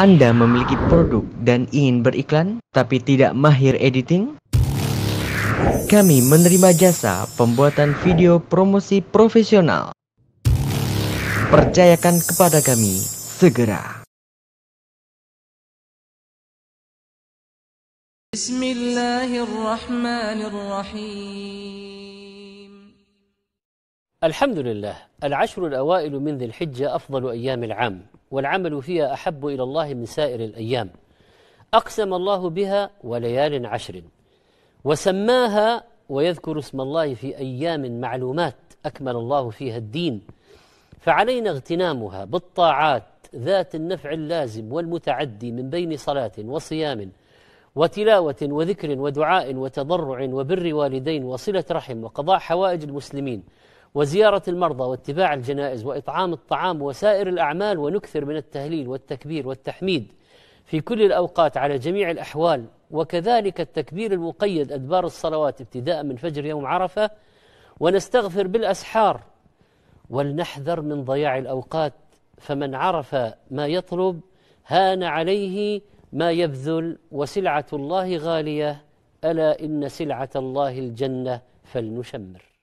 Anda memiliki produk dan ingin beriklan tapi tidak mahir editing? Kami menerima jasa pembuatan video promosi profesional. Percayakan kepada kami segera. Bismillahirrahmanirrahim. Alhamdulillah, al-ashrul awal min dhil hijjah afdalu ayyamil 'am. والعمل فيها أحب إلى الله من سائر الأيام أقسم الله بها وليال عشر وسماها ويذكر اسم الله في أيام معلومات أكمل الله فيها الدين فعلينا اغتنامها بالطاعات ذات النفع اللازم والمتعدي من بين صلاة وصيام وتلاوة وذكر ودعاء وتضرع وبر والدين وصلة رحم وقضاء حوائج المسلمين وزيارة المرضى واتباع الجنائز وإطعام الطعام وسائر الأعمال ونكثر من التهليل والتكبير والتحميد في كل الأوقات على جميع الأحوال وكذلك التكبير المقيد أدبار الصلوات ابتداء من فجر يوم عرفة ونستغفر بالأسحار ولنحذر من ضياع الأوقات فمن عرف ما يطلب هان عليه ما يبذل وسلعة الله غالية ألا إن سلعة الله الجنة فلنشمر